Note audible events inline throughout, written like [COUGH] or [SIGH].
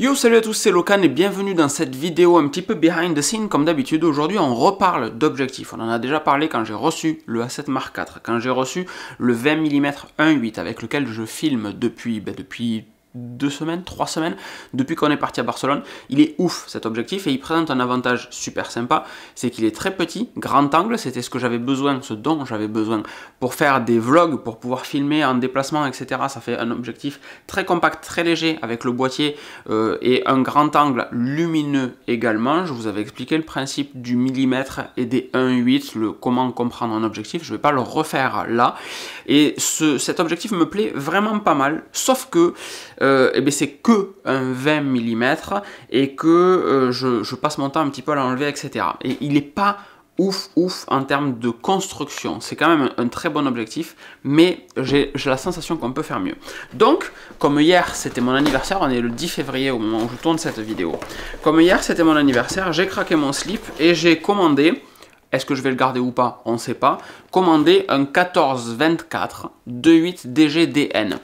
Yo salut à tous c'est Locan et bienvenue dans cette vidéo un petit peu behind the scene comme d'habitude aujourd'hui on reparle d'objectifs on en a déjà parlé quand j'ai reçu le A7 Mark IV quand j'ai reçu le 20 mm 1.8 avec lequel je filme depuis, bah, depuis deux semaines, trois semaines, depuis qu'on est parti à Barcelone. Il est ouf cet objectif et il présente un avantage super sympa, c'est qu'il est très petit, grand angle, c'était ce que j'avais besoin, ce dont j'avais besoin pour faire des vlogs, pour pouvoir filmer en déplacement, etc. Ça fait un objectif très compact, très léger avec le boîtier euh, et un grand angle lumineux également. Je vous avais expliqué le principe du millimètre et des 1,8, le comment comprendre un objectif, je ne vais pas le refaire là. Et ce, cet objectif me plaît vraiment pas mal, sauf que et euh, eh ben, c'est que un 20 mm et que euh, je, passe mon temps un petit peu à l'enlever, etc. Et il n'est pas ouf ouf en termes de construction. C'est quand même un, très bon objectif, mais j'ai la sensation qu'on peut faire mieux. Donc, comme hier c'était mon anniversaire, on est le 10 février au moment où je tourne cette vidéo. Comme hier c'était mon anniversaire, j'ai craqué mon slip et j'ai commandé est-ce que je vais le garder ou pas On ne sait pas. Commander un 14 28 DGDN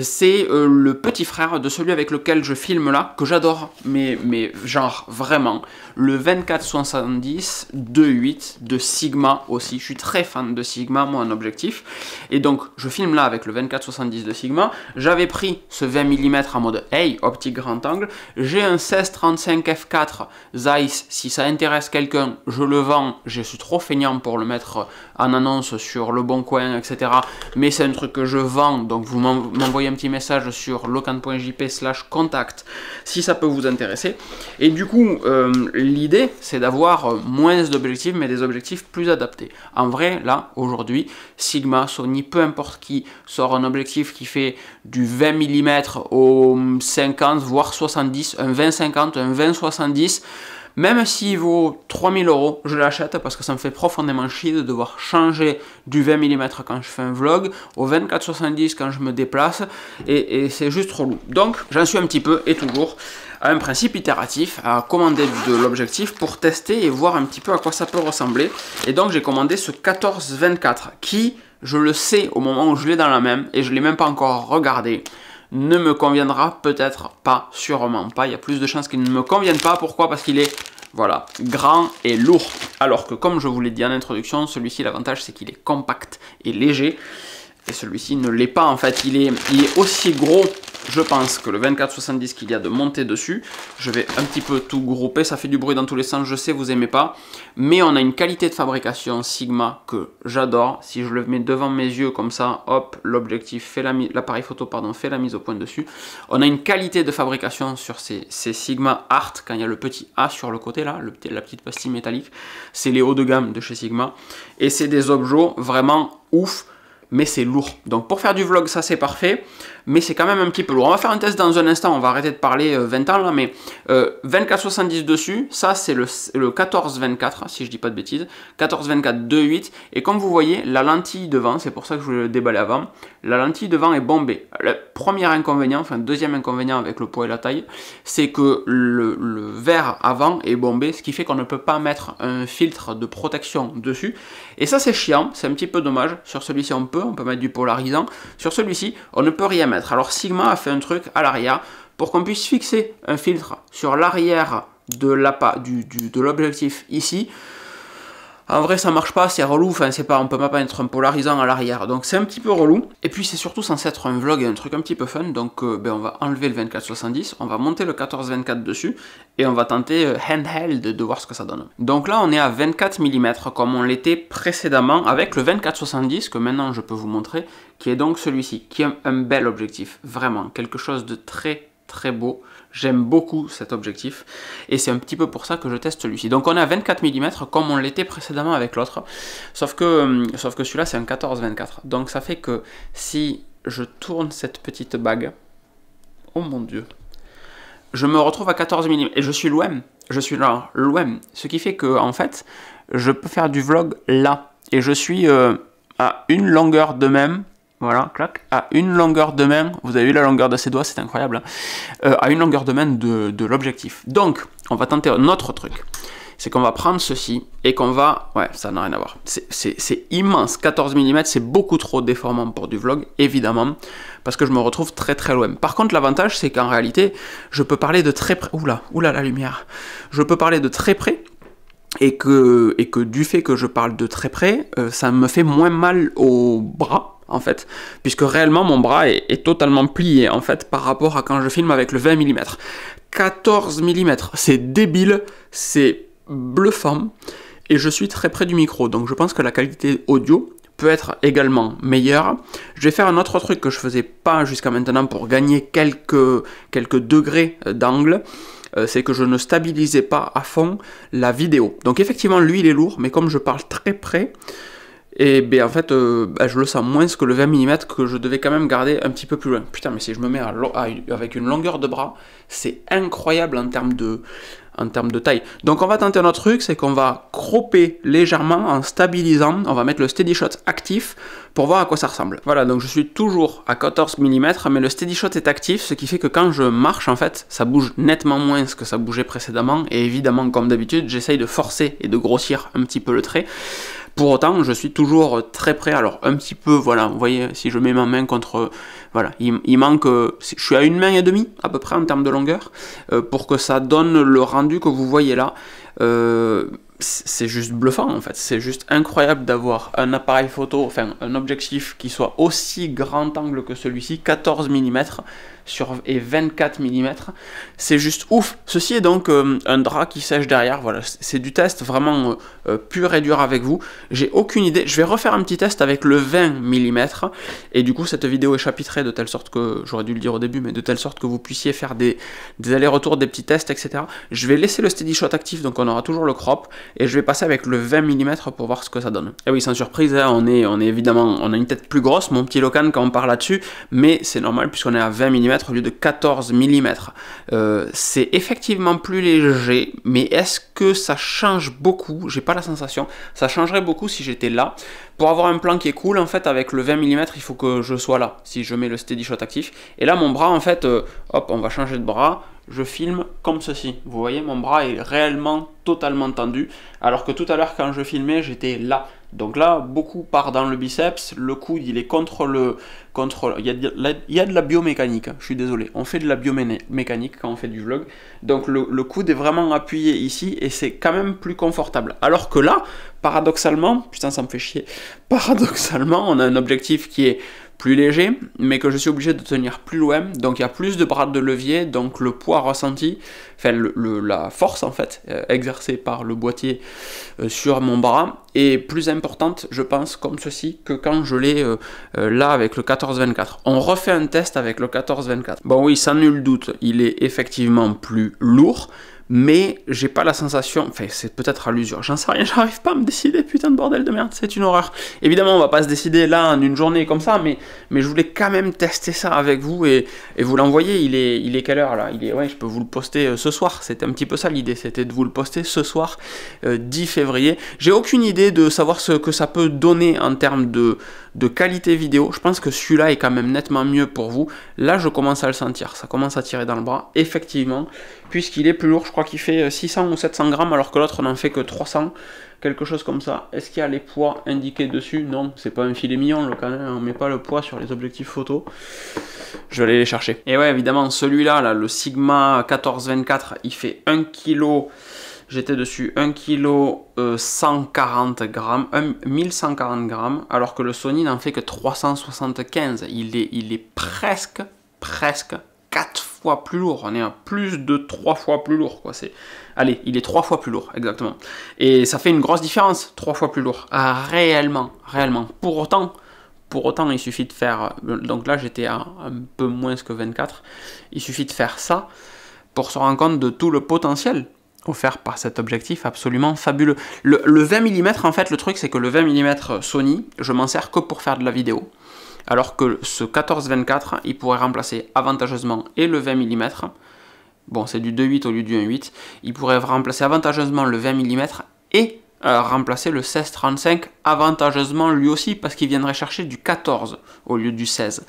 c'est euh, le petit frère de celui avec lequel je filme là, que j'adore, mais, mais genre vraiment, le 2470 28 de Sigma aussi, je suis très fan de Sigma, moi un objectif, et donc je filme là avec le 2470 de Sigma, j'avais pris ce 20 mm en mode hey, optique grand angle, j'ai un 1635 f4 Zeiss, si ça intéresse quelqu'un, je le vends, je suis trop feignant pour le mettre en annonce sur le bon coin, etc., mais c'est un truc que je vends, donc vous m'envoyez un petit message sur locan.jp slash contact si ça peut vous intéresser. Et du coup, euh, l'idée, c'est d'avoir euh, moins d'objectifs, mais des objectifs plus adaptés. En vrai, là, aujourd'hui, Sigma, Sony, peu importe qui, sort un objectif qui fait du 20 mm au 50, voire 70, un 20-50, un 20-70, même s'il vaut 3000 euros, je l'achète parce que ça me fait profondément chier de devoir changer du 20 mm quand je fais un vlog au 24-70 quand je me déplace et, c'est juste trop relou. Donc j'en suis un petit peu et toujours à un principe itératif, à commander de l'objectif pour tester et voir un petit peu à quoi ça peut ressembler. Et donc j'ai commandé ce 14-24 qui, je le sais au moment où je l'ai dans la main et je ne l'ai même pas encore regardé ne me conviendra peut-être pas, sûrement pas. Il y a plus de chances qu'il ne me convienne pas. Pourquoi Parce qu'il est voilà, grand et lourd. Alors que comme je vous l'ai dit en introduction, celui-ci l'avantage c'est qu'il est compact et léger. Et celui-ci ne l'est pas en fait, il est, est aussi gros je pense que le 2470 qu'il y a de monter dessus, je vais un petit peu tout grouper, ça fait du bruit dans tous les sens, je sais, vous aimez pas, mais on a une qualité de fabrication Sigma que j'adore, si je le mets devant mes yeux comme ça, hop, l'objectif fait l'appareil photo pardon, fait la mise au point dessus, on a une qualité de fabrication sur ces, Sigma Art, quand il y a le petit A sur le côté là, la petite pastille métallique, c'est les hauts de gamme de chez Sigma, et c'est des objets vraiment ouf, mais c'est lourd. Donc pour faire du vlog, ça c'est parfait, mais c'est quand même un petit peu lourd. On va faire un test dans un instant, on va arrêter de parler 20 euh, ans là, mais euh, 70 dessus, ça c'est le, 14-24, hein, si je dis pas de bêtises, 14-24, 2,8, et comme vous voyez, la lentille devant, c'est pour ça que je voulais le déballer avant, la lentille devant est bombée. Le premier inconvénient, enfin deuxième inconvénient avec le poids et la taille, c'est que le, le verre avant est bombé, ce qui fait qu'on ne peut pas mettre un filtre de protection dessus, et ça c'est chiant, c'est un petit peu dommage, sur celui-ci on peut on peut mettre du polarisant. Sur celui-ci, on ne peut rien mettre. Alors Sigma a fait un truc à l'arrière pour qu'on puisse fixer un filtre sur l'arrière de l'objectif ici en vrai ça marche pas, c'est relou, enfin c'est pas, on peut pas être un polarisant à l'arrière, donc c'est un petit peu relou. Et puis c'est surtout censé être un vlog et un truc un petit peu fun, donc euh, ben, on va enlever le 2470, on va monter le 1424 dessus, et on va tenter euh, handheld de voir ce que ça donne. Donc là on est à 24 mm comme on l'était précédemment avec le 2470 que maintenant je peux vous montrer, qui est donc celui-ci, qui est un bel objectif, vraiment, quelque chose de très très beau. J'aime beaucoup cet objectif et c'est un petit peu pour ça que je teste celui-ci. Donc on est à 24 mm comme on l'était précédemment avec l'autre, sauf que, hum, sauf que celui-là c'est un 14-24. Donc ça fait que si je tourne cette petite bague, oh mon dieu, je me retrouve à 14 mm et je suis loin, je suis là, Ce qui fait que en fait, je peux faire du vlog là et je suis euh, à une longueur de même voilà, clac, à une longueur de main, vous avez vu la longueur de ses doigts, c'est incroyable, hein. euh, à une longueur de main de, l'objectif. Donc, on va tenter un autre truc, c'est qu'on va prendre ceci et qu'on va, ouais, ça n'a rien à voir, c'est immense, 14 mm, c'est beaucoup trop déformant pour du vlog, évidemment, parce que je me retrouve très très loin. Par contre, l'avantage, c'est qu'en réalité, je peux parler de très près, oula, oula la lumière, je peux parler de très près, et que, et que du fait que je parle de très près, euh, ça me fait moins mal au bras, en fait, puisque réellement mon bras est, totalement plié en fait par rapport à quand je filme avec le 20 mm. 14 mm, c'est débile, c'est bluffant, et je suis très près du micro, donc je pense que la qualité audio peut être également meilleure. Je vais faire un autre truc que je faisais pas jusqu'à maintenant pour gagner quelques, quelques degrés d'angle euh, c'est que je ne stabilisais pas à fond la vidéo. Donc effectivement, lui, il est lourd, mais comme je parle très près, et ben en fait, euh, bah, je le sens moins que le 20 mm que je devais quand même garder un petit peu plus loin. Putain, mais si je me mets à avec une longueur de bras, c'est incroyable en termes de, en termes de taille. Donc on va tenter notre truc, c'est qu'on va cropper légèrement en stabilisant, on va mettre le steady shot actif pour voir à quoi ça ressemble. Voilà, donc je suis toujours à 14 mm, mais le steady shot est actif, ce qui fait que quand je marche, en fait, ça bouge nettement moins que ça bougeait précédemment, et évidemment, comme d'habitude, j'essaye de forcer et de grossir un petit peu le trait. Pour autant, je suis toujours très prêt. Alors, un petit peu, voilà, vous voyez, si je mets ma main contre. Voilà, il, manque. Je suis à une main et demie, à peu près, en termes de longueur, euh, pour que ça donne le rendu que vous voyez là. Euh, c'est juste bluffant en fait. C'est juste incroyable d'avoir un appareil photo, enfin un objectif qui soit aussi grand angle que celui-ci, 14 mm sur, et 24 mm. C'est juste ouf. Ceci est donc euh, un drap qui sèche derrière. Voilà, c'est du test vraiment euh, euh, pur et dur avec vous. J'ai aucune idée. Je vais refaire un petit test avec le 20 mm. Et du coup, cette vidéo est chapitrée de telle sorte que, j'aurais dû le dire au début, mais de telle sorte que vous puissiez faire des, des allers-retours, des petits tests, etc. Je vais laisser le steady shot actif, donc on aura toujours le crop et je vais passer avec le 20 mm pour voir ce que ça donne. Et eh oui, sans surprise, hein, on, est, on est évidemment, on a une tête plus grosse, mon petit Locan quand on parle là-dessus, mais c'est normal puisqu'on est à 20 mm au lieu de 14 mm. Euh, c'est effectivement plus léger, mais est-ce que ça change beaucoup J'ai pas la sensation. Ça changerait beaucoup si j'étais là. Pour avoir un plan qui est cool, en fait, avec le 20 mm, il faut que je sois là, si je mets le steady shot actif. Et là, mon bras, en fait, euh, hop, on va changer de bras je filme comme ceci. Vous voyez, mon bras est réellement totalement tendu, alors que tout à l'heure quand je filmais, j'étais là. Donc là, beaucoup part dans le biceps, le coude il est contre le... Contre, il, y a de la, biomécanique, je suis désolé, on fait de la biomécanique quand on fait du vlog. Donc le, le coude est vraiment appuyé ici et c'est quand même plus confortable. Alors que là, paradoxalement, putain ça me fait chier, paradoxalement on a un objectif qui est plus léger, mais que je suis obligé de tenir plus loin, donc il y a plus de bras de levier, donc le poids ressenti, enfin le, la force en fait, euh, exercée par le boîtier euh, sur mon bras, est plus importante, je pense, comme ceci, que quand je l'ai euh, là avec le 14-24. On refait un test avec le 14-24. Bon oui, sans nul doute, il est effectivement plus lourd, mais j'ai pas la sensation, enfin c'est peut-être à l'usure, j'en sais rien, [LAUGHS] j'arrive pas à me décider, putain de bordel de merde, c'est une horreur. Évidemment, on va pas se décider là en une journée comme ça, mais, mais je voulais quand même tester ça avec vous et, et vous l'envoyer, il est, il est quelle heure là il est, Ouais, je peux vous le poster euh, ce soir, c'était un petit peu ça l'idée, c'était de vous le poster ce soir, 10 euh, février. J'ai aucune idée de savoir ce que ça peut donner en termes de, de qualité vidéo, je pense que celui-là est quand même nettement mieux pour vous. Là, je commence à le sentir, ça commence à tirer dans le bras, effectivement puisqu'il est plus lourd, je crois qu'il fait 600 euh, ou 700 grammes, alors que l'autre n'en fait que 300, quelque chose comme ça. Est-ce qu'il y a les poids indiqués dessus Non, c'est pas un filet mignon, le canin, on met pas le poids sur les objectifs photo. Je vais aller les chercher. Et ouais, évidemment, celui-là, là, le Sigma 1424, il fait 1 kg j'étais dessus 1 kg 140 grammes, 1140 grammes, alors que le Sony n'en fait que 375. Il est, il est presque, presque 4 fois plus lourd, on est à plus de 3 fois plus lourd. Quoi. C'est... Allez, il est 3 fois plus lourd, exactement. Et ça fait une grosse différence, 3 fois plus lourd. Ah, réellement, réellement. Pour autant, pour autant, il suffit de faire... Euh, donc là, j'étais à un peu moins que 24. Il suffit de faire ça pour se rendre compte de tout le potentiel offert par cet objectif absolument fabuleux. Le, le 20 mm, en fait, le truc, c'est que le 20 mm Sony, je m'en sers que pour faire de la vidéo alors que ce 14-24, il pourrait remplacer avantageusement et le 20 mm, bon c'est du 2.8 au lieu du 1.8, il pourrait remplacer avantageusement le 20 mm et euh, remplacer le 16-35 avantageusement lui aussi parce qu'il viendrait chercher du 14 au lieu du 16.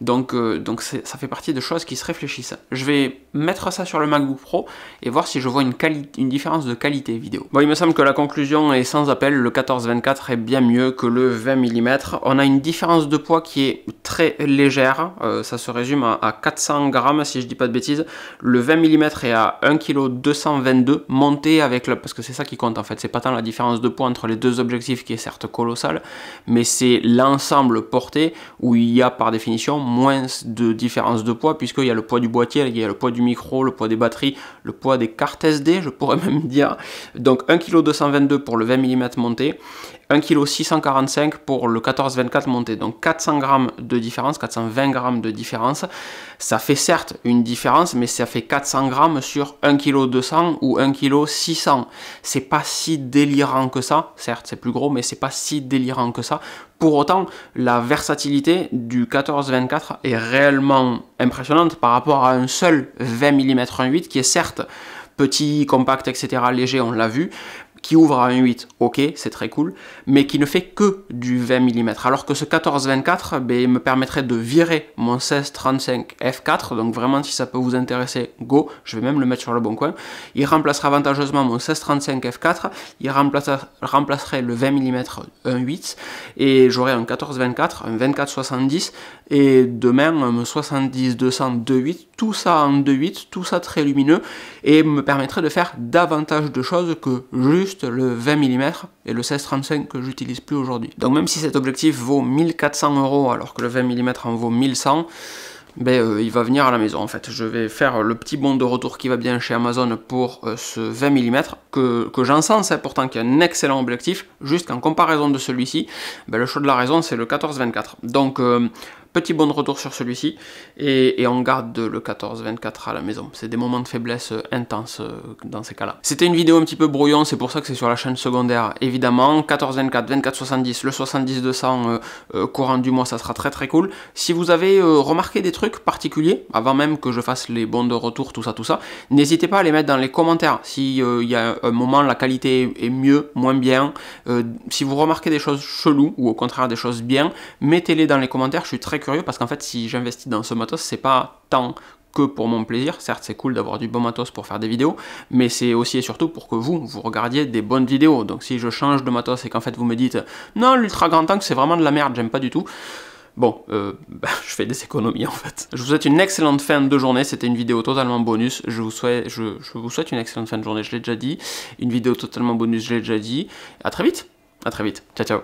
Donc, euh, donc ça fait partie de choses qui se réfléchissent. Je vais mettre ça sur le MacBook Pro et voir si je vois une, une différence de qualité vidéo. Bon, il me semble que la conclusion est sans appel, le 14-24 est bien mieux que le 20 mm. On a une différence de poids qui est très légère, euh, ça se résume à, 400 grammes si je dis pas de bêtises. Le 20 mm est à 1 kg 222 monté avec le... parce que c'est ça qui compte en fait, c'est pas tant la différence de poids entre les deux objectifs qui est certes colossale, mais c'est l'ensemble porté où il y a par définition moins de différence de poids, puisqu'il y a le poids du boîtier, il y a le poids du micro, le poids des batteries, le poids des cartes SD, je pourrais [LAUGHS] même dire. Donc 1,222 kg pour le 20 mm monté, 1,645 kg pour le 14-24 monté. Donc 400 grammes de différence, 420 grammes de différence. Ça fait certes une différence, mais ça fait 400 grammes sur 1,2 kg ou 1 kg. C'est pas si délirant que ça. Certes, c'est plus gros, mais c'est pas si délirant que ça. Pour autant, la versatilité du 14-24 est réellement impressionnante par rapport à un seul 20 mm 1.8 qui est certes petit, compact, etc., léger, on l'a vu, qui ouvre à 1.8, ok, c'est très cool, mais qui ne fait que du 20 mm. Alors que ce 14-24 ben, me permettrait de virer mon 16-35 f4, donc vraiment si ça peut vous intéresser, go, je vais même le mettre sur le bon coin. Il remplacera avantageusement mon 16-35 f4, il remplacerait le 20 mm 1.8, et j'aurai un 14-24, un 24-70, et demain un 70-200 2.8, tout ça en 2.8, tout ça très lumineux, et me permettrait de faire davantage de choses que juste le 20 mm et le 16-35 que j'utilise plus aujourd'hui. Donc même si cet objectif vaut 1400 euros alors que le 20 mm en vaut 1100, ben, euh, il va venir à la maison en fait. Je vais faire le petit bond de retour qui va bien chez Amazon pour euh, ce 20 mm que, que sens pourtant pourtant y a un excellent objectif, juste qu'en comparaison de celui-ci, ben, le choix de la raison c'est le 14-24. Donc euh, Petit bon de retour sur celui-ci. Et, on garde le 14-24 à la maison. C'est des moments de faiblesse euh, intense euh, dans ces cas-là. C'était une vidéo un petit peu brouillon, c'est pour ça que c'est sur la chaîne secondaire, évidemment. 14-24, 24-70, le 70-200 euh, courant du mois, ça sera très très cool. Si vous avez remarqué des trucs particuliers, avant même que je fasse les bons de retour, tout ça, tout ça, n'hésitez pas à les mettre dans les commentaires. S'il y a un moment, la qualité est mieux, moins bien. si vous remarquez des choses cheloues, ou au contraire des choses bien, mettez-les dans les commentaires, je suis très curieux parce qu'en fait, si j'investis dans ce matos, c'est pas tant que pour mon plaisir. Certes, c'est cool d'avoir du bon matos pour faire des vidéos, mais c'est aussi et surtout pour que vous, vous regardiez des bonnes vidéos. Donc si je change de matos et qu'en fait vous me dites « Non, l'ultra grand tank, c'est vraiment de la merde, j'aime pas du tout », Bon, euh, [LAUGHS] bah, je fais des économies en fait. Je vous souhaite une excellente fin de journée, c'était une vidéo totalement bonus. Je vous, souhaite, je vous souhaite une excellente fin de journée, je l'ai déjà dit. Une vidéo totalement bonus, je l'ai déjà dit. À très vite, à très vite. Ciao, ciao.